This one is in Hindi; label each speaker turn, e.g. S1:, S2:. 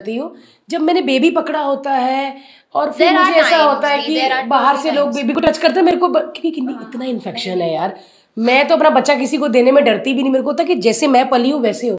S1: करती हूँ जब मैंने बेबी पकड़ा होता है और फिर मुझे ऐसा होता है कि बाहर से लोग बेबी को टच करते हैं मेरे को क्योंकि इतना इन्फेक्शन है यार मैं तो अपना बच्चा किसी को देने में
S2: डरती भी नहीं मेरे को होता कि जैसे मैं पली हूँ वैसे हो